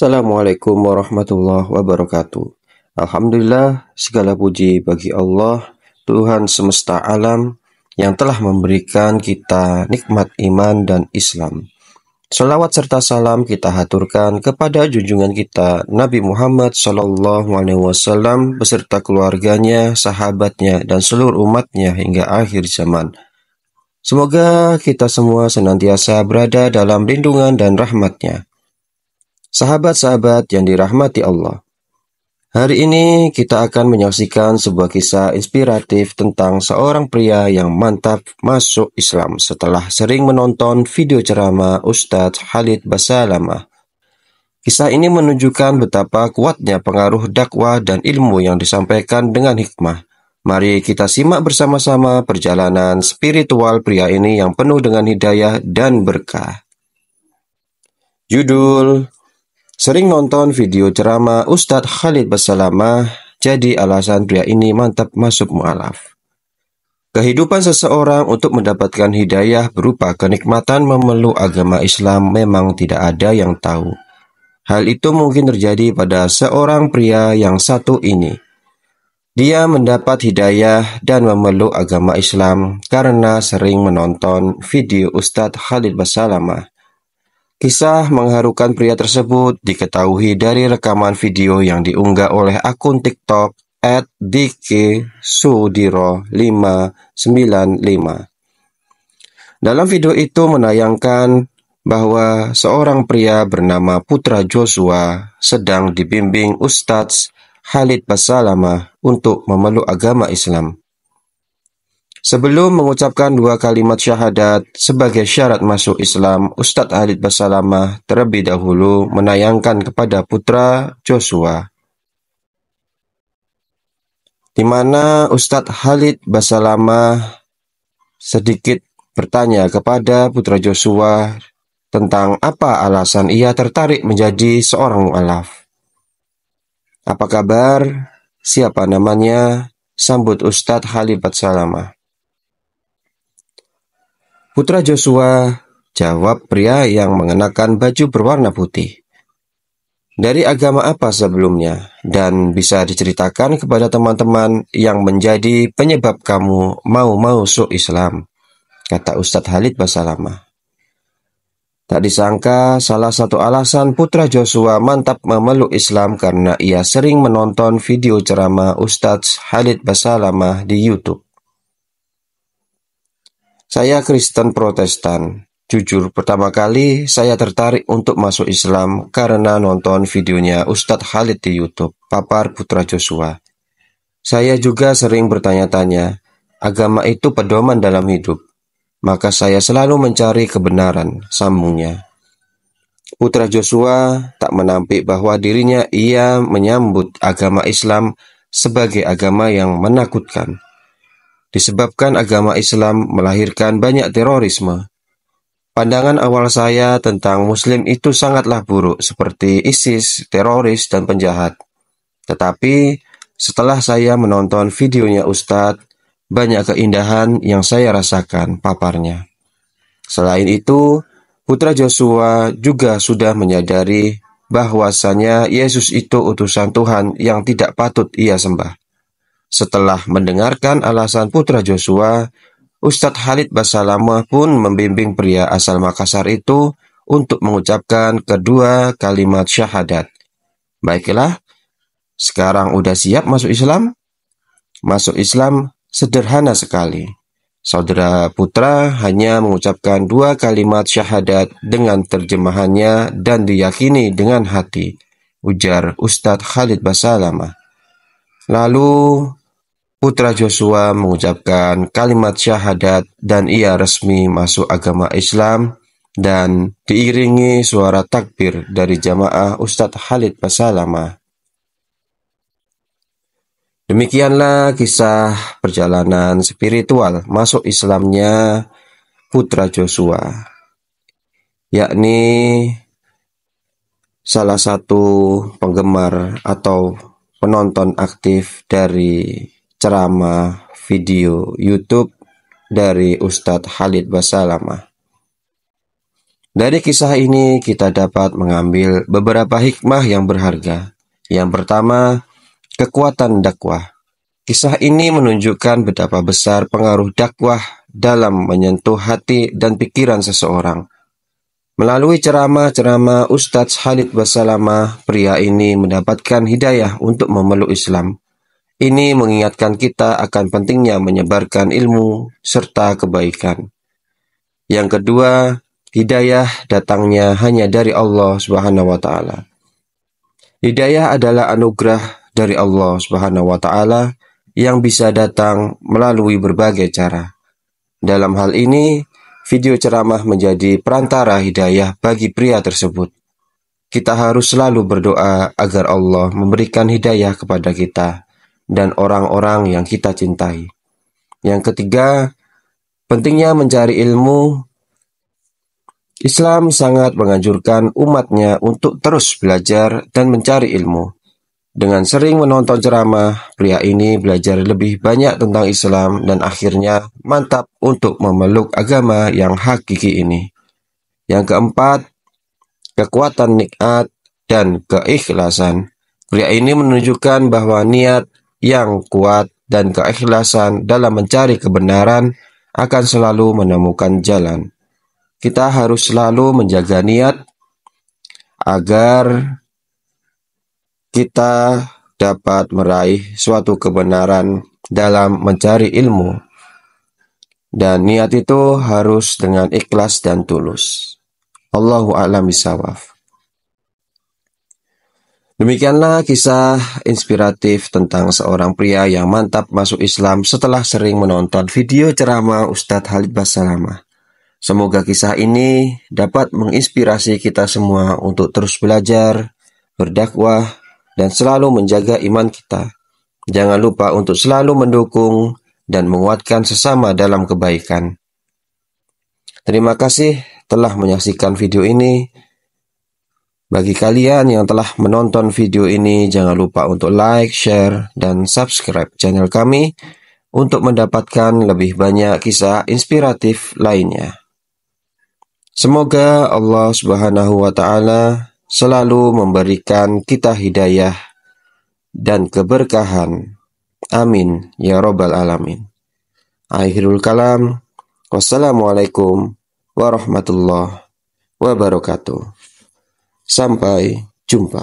Assalamualaikum warahmatullahi wabarakatuh. Alhamdulillah, segala puji bagi Allah, Tuhan semesta alam, yang telah memberikan kita nikmat iman dan Islam. Selawat serta salam kita haturkan kepada junjungan kita Nabi Muhammad SAW Alaihi beserta keluarganya, sahabatnya, dan seluruh umatnya hingga akhir zaman. Semoga kita semua senantiasa berada dalam lindungan dan rahmatnya. Sahabat-sahabat yang dirahmati Allah, hari ini kita akan menyaksikan sebuah kisah inspiratif tentang seorang pria yang mantap masuk Islam setelah sering menonton video ceramah Ustadz Khalid Basalamah. Kisah ini menunjukkan betapa kuatnya pengaruh dakwah dan ilmu yang disampaikan dengan hikmah. Mari kita simak bersama-sama perjalanan spiritual pria ini yang penuh dengan hidayah dan berkah. Judul Sering nonton video ceramah Ustadz Khalid Basalamah, jadi alasan pria ini mantap masuk mu'alaf. Kehidupan seseorang untuk mendapatkan hidayah berupa kenikmatan memeluk agama Islam memang tidak ada yang tahu. Hal itu mungkin terjadi pada seorang pria yang satu ini. Dia mendapat hidayah dan memeluk agama Islam karena sering menonton video Ustadz Khalid Basalamah. Kisah mengharukan pria tersebut diketahui dari rekaman video yang diunggah oleh akun TikTok at Sudiro 595. Dalam video itu menayangkan bahwa seorang pria bernama Putra Joshua sedang dibimbing Ustadz Khalid Basalamah untuk memeluk agama Islam. Sebelum mengucapkan dua kalimat syahadat sebagai syarat masuk Islam, Ustadz Halid Basalamah terlebih dahulu menayangkan kepada putra Joshua. Di mana Ustadz Halid Basalamah sedikit bertanya kepada putra Joshua tentang apa alasan ia tertarik menjadi seorang mu'alaf. Apa kabar? Siapa namanya? Sambut Ustadz Halid Basalamah. Putra Joshua, jawab pria yang mengenakan baju berwarna putih. Dari agama apa sebelumnya? Dan bisa diceritakan kepada teman-teman yang menjadi penyebab kamu mau mau masuk Islam, kata Ustadz Halid Basalamah. Tak disangka, salah satu alasan putra Joshua mantap memeluk Islam karena ia sering menonton video ceramah Ustadz Halid Basalamah di YouTube. Saya Kristen Protestan. Jujur, pertama kali saya tertarik untuk masuk Islam karena nonton videonya Ustadz Khalid di Youtube, Papar Putra Joshua. Saya juga sering bertanya-tanya, agama itu pedoman dalam hidup. Maka saya selalu mencari kebenaran, sambungnya. Putra Joshua tak menampik bahwa dirinya ia menyambut agama Islam sebagai agama yang menakutkan disebabkan agama Islam melahirkan banyak terorisme. Pandangan awal saya tentang Muslim itu sangatlah buruk, seperti ISIS, teroris, dan penjahat. Tetapi setelah saya menonton videonya Ustadz, banyak keindahan yang saya rasakan paparnya. Selain itu, putra Joshua juga sudah menyadari bahwasanya Yesus itu utusan Tuhan yang tidak patut ia sembah. Setelah mendengarkan alasan putra Joshua, Ustadz Khalid Basalamah pun membimbing pria asal Makassar itu untuk mengucapkan kedua kalimat syahadat. Baiklah, sekarang udah siap masuk Islam? Masuk Islam sederhana sekali. Saudara putra hanya mengucapkan dua kalimat syahadat dengan terjemahannya dan diyakini dengan hati, ujar Ustadz Khalid Basalamah. Lalu putra Joshua mengucapkan kalimat syahadat dan ia resmi masuk agama Islam dan diiringi suara takbir dari jamaah Ustadz Khalid Basalamah. Demikianlah kisah perjalanan spiritual masuk Islamnya putra Joshua, yakni salah satu penggemar atau penonton aktif dari ceramah video YouTube dari Ustadz Khalid Basalamah. Dari kisah ini kita dapat mengambil beberapa hikmah yang berharga. Yang pertama, kekuatan dakwah. Kisah ini menunjukkan betapa besar pengaruh dakwah dalam menyentuh hati dan pikiran seseorang. Melalui ceramah-ceramah Ustadz Khalid Basalamah, pria ini mendapatkan hidayah untuk memeluk Islam. Ini mengingatkan kita akan pentingnya menyebarkan ilmu serta kebaikan. Yang kedua, hidayah datangnya hanya dari Allah Subhanahu wa taala. Hidayah adalah anugerah dari Allah Subhanahu wa taala yang bisa datang melalui berbagai cara. Dalam hal ini, video ceramah menjadi perantara hidayah bagi pria tersebut. Kita harus selalu berdoa agar Allah memberikan hidayah kepada kita dan orang-orang yang kita cintai. Yang ketiga, pentingnya mencari ilmu. Islam sangat menganjurkan umatnya untuk terus belajar dan mencari ilmu. Dengan sering menonton ceramah, pria ini belajar lebih banyak tentang Islam dan akhirnya mantap untuk memeluk agama yang hakiki ini. Yang keempat, kekuatan nikmat dan keikhlasan. Pria ini menunjukkan bahwa niat yang kuat dan keikhlasan dalam mencari kebenaran akan selalu menemukan jalan. Kita harus selalu menjaga niat agar kita dapat meraih suatu kebenaran dalam mencari ilmu. Dan niat itu harus dengan ikhlas dan tulus. Allahu a'lam bisawaf. Demikianlah kisah inspiratif tentang seorang pria yang mantap masuk Islam setelah sering menonton video ceramah Ustadz Halid Basalamah. Semoga kisah ini dapat menginspirasi kita semua untuk terus belajar, berdakwah, dan selalu menjaga iman kita. Jangan lupa untuk selalu mendukung dan menguatkan sesama dalam kebaikan. Terima kasih telah menyaksikan video ini. Bagi kalian yang telah menonton video ini, jangan lupa untuk like, share, dan subscribe channel kami untuk mendapatkan lebih banyak kisah inspiratif lainnya. Semoga Allah Subhanahu wa Ta'ala selalu memberikan kita hidayah dan keberkahan. Amin ya Robbal 'Alamin. Akhirul kalam, wassalamualaikum warahmatullahi wabarakatuh. Sampai jumpa.